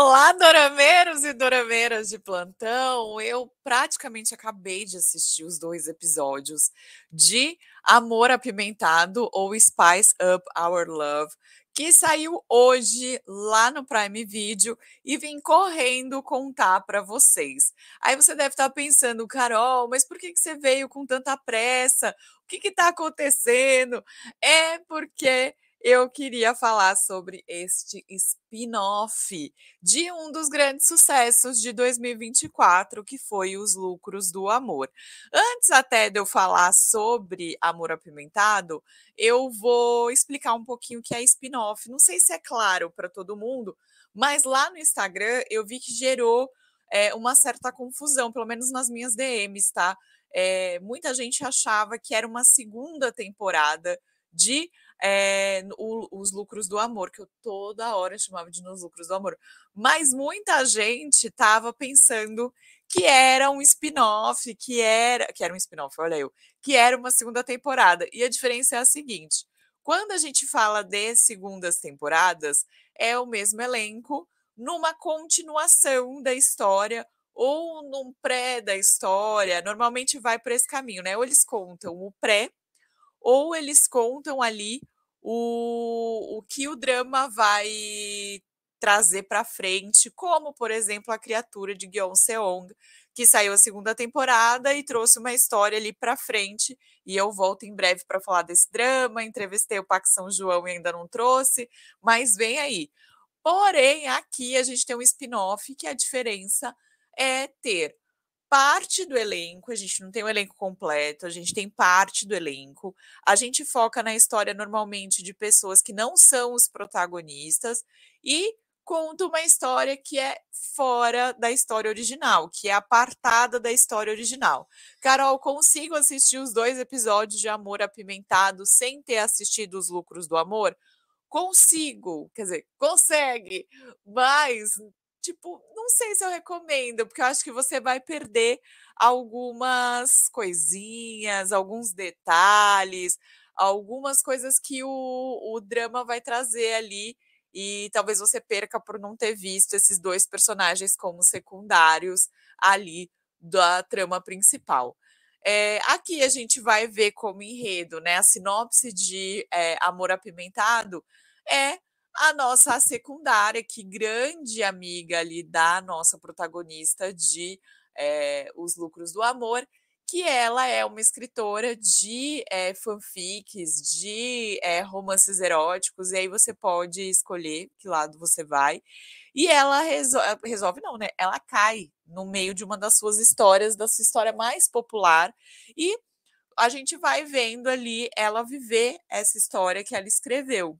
Olá, dorameiros e dorameiras de plantão! Eu praticamente acabei de assistir os dois episódios de Amor Apimentado ou Spice Up Our Love, que saiu hoje lá no Prime Video e vim correndo contar para vocês. Aí você deve estar tá pensando, Carol, mas por que, que você veio com tanta pressa? O que está acontecendo? É porque eu queria falar sobre este spin-off de um dos grandes sucessos de 2024, que foi Os Lucros do Amor. Antes até de eu falar sobre Amor Apimentado, eu vou explicar um pouquinho o que é spin-off. Não sei se é claro para todo mundo, mas lá no Instagram eu vi que gerou é, uma certa confusão, pelo menos nas minhas DMs, tá? É, muita gente achava que era uma segunda temporada de é, o, os lucros do amor, que eu toda hora chamava de nos lucros do amor. Mas muita gente estava pensando que era um spin-off, que era. Que era um spin-off, olha eu, que era uma segunda temporada. E a diferença é a seguinte: quando a gente fala de segundas temporadas, é o mesmo elenco numa continuação da história ou num pré da história, normalmente vai para esse caminho, né? Ou eles contam o pré, ou eles contam ali o, o que o drama vai trazer para frente, como, por exemplo, a criatura de Gyeong Seong, que saiu a segunda temporada e trouxe uma história ali para frente. E eu volto em breve para falar desse drama. Entrevistei o Pac São João e ainda não trouxe, mas vem aí. Porém, aqui a gente tem um spin-off que a diferença é ter parte do elenco, a gente não tem o elenco completo, a gente tem parte do elenco. A gente foca na história normalmente de pessoas que não são os protagonistas e conta uma história que é fora da história original, que é apartada da história original. Carol, consigo assistir os dois episódios de Amor Apimentado sem ter assistido Os Lucros do Amor? Consigo, quer dizer, consegue, mas tipo, não sei se eu recomendo, porque eu acho que você vai perder algumas coisinhas, alguns detalhes, algumas coisas que o, o drama vai trazer ali. E talvez você perca por não ter visto esses dois personagens como secundários ali da trama principal. É, aqui a gente vai ver como enredo, né? A sinopse de é, Amor Apimentado é a nossa secundária, que grande amiga ali da nossa protagonista de é, Os Lucros do Amor, que ela é uma escritora de é, fanfics, de é, romances eróticos, e aí você pode escolher que lado você vai. E ela resolve, não, né? Ela cai no meio de uma das suas histórias, da sua história mais popular, e a gente vai vendo ali ela viver essa história que ela escreveu.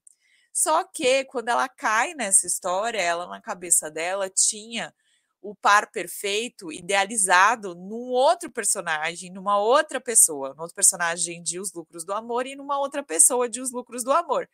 Só que quando ela cai nessa história, ela na cabeça dela tinha o par perfeito idealizado num outro personagem, numa outra pessoa, num outro personagem de Os Lucros do Amor e numa outra pessoa de Os Lucros do Amor.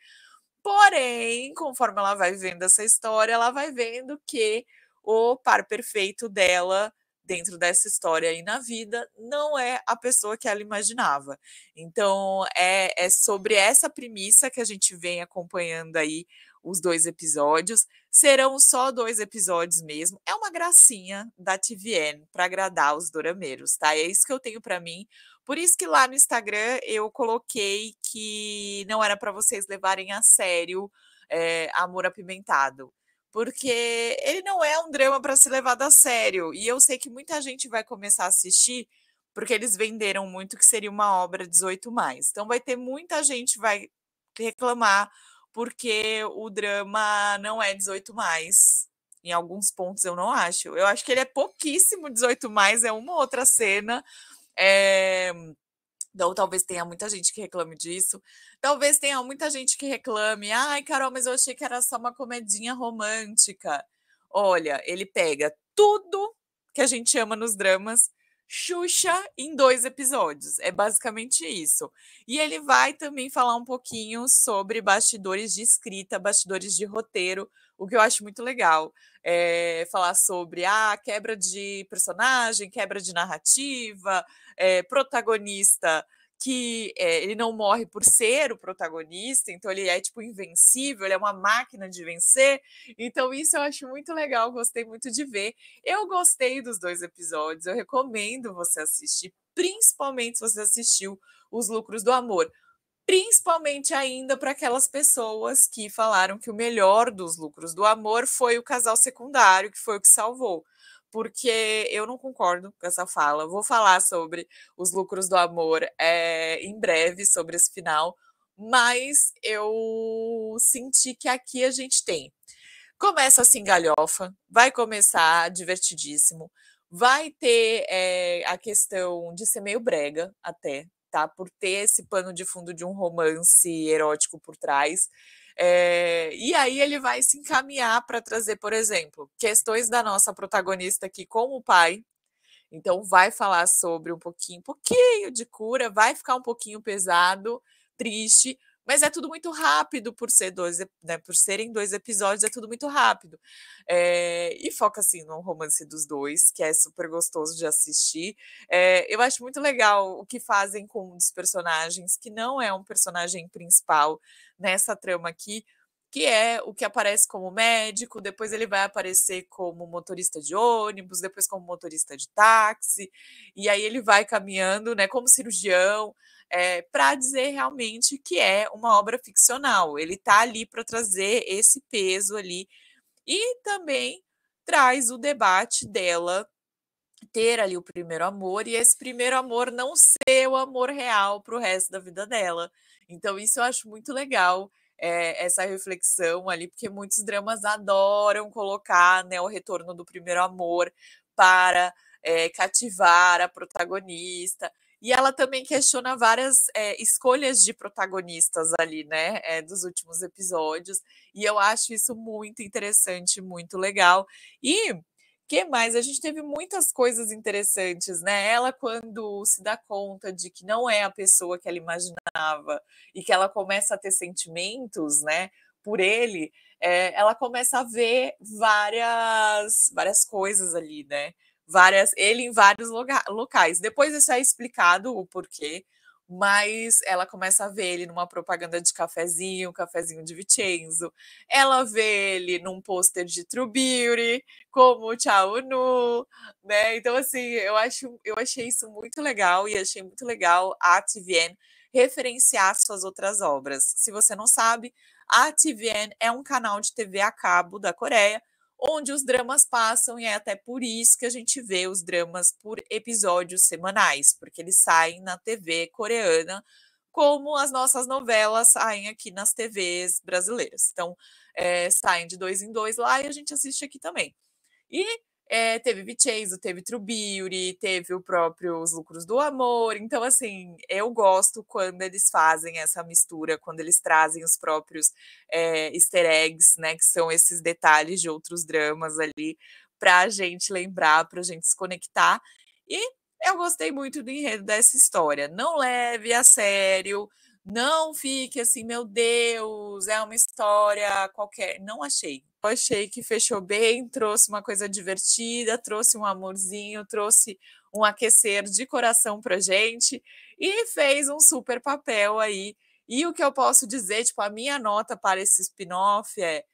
Porém, conforme ela vai vendo essa história, ela vai vendo que o par perfeito dela dentro dessa história aí na vida não é a pessoa que ela imaginava. Então, é, é sobre essa premissa que a gente vem acompanhando aí os dois episódios. Serão só dois episódios mesmo. É uma gracinha da TVN para agradar os dorameiros, tá? é isso que eu tenho para mim. Por isso que lá no Instagram eu coloquei que não era para vocês levarem a sério é, Amor Apimentado porque ele não é um drama para se levar a sério. E eu sei que muita gente vai começar a assistir porque eles venderam muito que seria uma obra 18 mais. Então vai ter muita gente vai reclamar porque o drama não é 18 mais. Em alguns pontos eu não acho. Eu acho que ele é pouquíssimo 18 mais, é uma outra cena. É... Então, talvez tenha muita gente que reclame disso. Talvez tenha muita gente que reclame. Ai, Carol, mas eu achei que era só uma comedinha romântica. Olha, ele pega tudo que a gente ama nos dramas Xuxa em dois episódios. É basicamente isso. E ele vai também falar um pouquinho sobre bastidores de escrita, bastidores de roteiro, o que eu acho muito legal. É, falar sobre a ah, quebra de personagem, quebra de narrativa, é, protagonista que é, ele não morre por ser o protagonista, então ele é tipo invencível, ele é uma máquina de vencer. Então isso eu acho muito legal, gostei muito de ver. Eu gostei dos dois episódios, eu recomendo você assistir, principalmente se você assistiu Os Lucros do Amor. Principalmente ainda para aquelas pessoas que falaram que o melhor dos lucros do amor foi o casal secundário, que foi o que salvou porque eu não concordo com essa fala. Vou falar sobre os lucros do amor é, em breve, sobre esse final, mas eu senti que aqui a gente tem. Começa assim, galhofa, vai começar divertidíssimo, vai ter é, a questão de ser meio brega até, tá? Por ter esse pano de fundo de um romance erótico por trás. É, e aí ele vai se encaminhar para trazer, por exemplo, questões da nossa protagonista aqui com o pai. Então vai falar sobre um pouquinho, pouquinho de cura, vai ficar um pouquinho pesado, triste, mas é tudo muito rápido por ser dois, né, por serem dois episódios, é tudo muito rápido. É, e foca assim no romance dos dois, que é super gostoso de assistir. É, eu acho muito legal o que fazem com um dos personagens, que não é um personagem principal nessa trama aqui, que é o que aparece como médico, depois ele vai aparecer como motorista de ônibus, depois como motorista de táxi, e aí ele vai caminhando, né, como cirurgião, é, eh, para dizer realmente que é uma obra ficcional. Ele está ali para trazer esse peso ali e também traz o debate dela ter ali o primeiro amor e esse primeiro amor não ser o amor real para o resto da vida dela. Então isso eu acho muito legal é, essa reflexão ali, porque muitos dramas adoram colocar né, o retorno do primeiro amor para é, cativar a protagonista. E ela também questiona várias é, escolhas de protagonistas ali, né, é, dos últimos episódios. E eu acho isso muito interessante, muito legal. E que mais? A gente teve muitas coisas interessantes, né? Ela, quando se dá conta de que não é a pessoa que ela imaginava e que ela começa a ter sentimentos, né? Por ele, é, ela começa a ver várias, várias coisas ali, né? Várias, ele em vários loga, locais. Depois isso é explicado o porquê, mas ela começa a ver ele numa propaganda de cafezinho, cafezinho de Vicenzo. Ela vê ele num pôster de True Beauty, como Tchau Nu, né? Então, assim, eu, acho, eu achei isso muito legal e achei muito legal a TVN referenciar suas outras obras. Se você não sabe, a TVN é um canal de TV a cabo da Coreia onde os dramas passam, e é até por isso que a gente vê os dramas por episódios semanais, porque eles saem na TV coreana, como as nossas novelas saem aqui nas TVs brasileiras. Então, é, saem de dois em dois lá e a gente assiste aqui também. E é, teve Vicenzo, teve Trubiuri, teve o próprio Os Lucros do Amor. Então, assim, eu gosto quando eles fazem essa mistura, quando eles trazem os próprios é, easter eggs, né? Que são esses detalhes de outros dramas ali, para a gente lembrar, para a gente se conectar. E eu gostei muito do enredo dessa história. Não leve a sério não fique assim, meu Deus, é uma história qualquer. Não achei. Eu achei que fechou bem, trouxe uma coisa divertida, trouxe um amorzinho, trouxe um aquecer de coração pra gente e fez um super papel aí. E o que eu posso dizer, tipo, a minha nota para esse spin-off é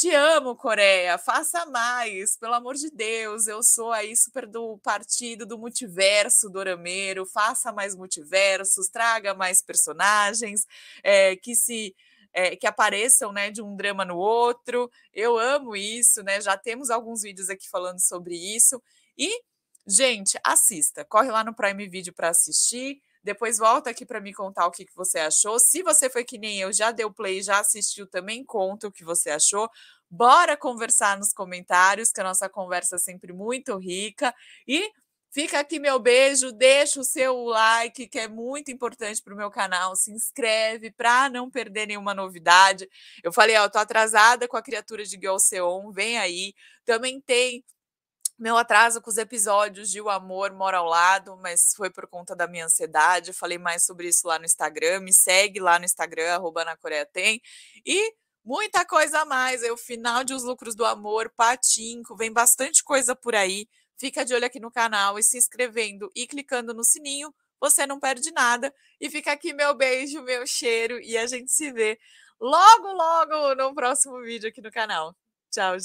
te amo, Coreia, faça mais, pelo amor de Deus. Eu sou aí super do partido do multiverso dorameiro. Faça mais multiversos, traga mais personagens é, que se é, que apareçam né, de um drama no outro. Eu amo isso, né? Já temos alguns vídeos aqui falando sobre isso. E, gente, assista, corre lá no Prime Video para assistir. Depois volta aqui para me contar o que, que você achou. Se você foi que nem eu, já deu play, já assistiu, também conta o que você achou. Bora conversar nos comentários, que a nossa conversa é sempre muito rica. E Fica aqui meu beijo, deixa o seu like, que é muito importante para o meu canal. Se inscreve para não perder nenhuma novidade. Eu falei, ó, tô atrasada com a criatura de Gyoseon, vem aí. Também tem meu atraso com os episódios de O Amor Mora ao Lado, mas foi por conta da minha ansiedade. Eu falei mais sobre isso lá no Instagram. Me segue lá no Instagram, arroba na Coreia tem. E muita coisa a mais. É o final de Os Lucros do Amor, Patinco. Vem bastante coisa por aí. Fica de olho aqui no canal e se inscrevendo e clicando no sininho. Você não perde nada. E fica aqui meu beijo, meu cheiro. E a gente se vê logo, logo no próximo vídeo aqui no canal. Tchau, gente.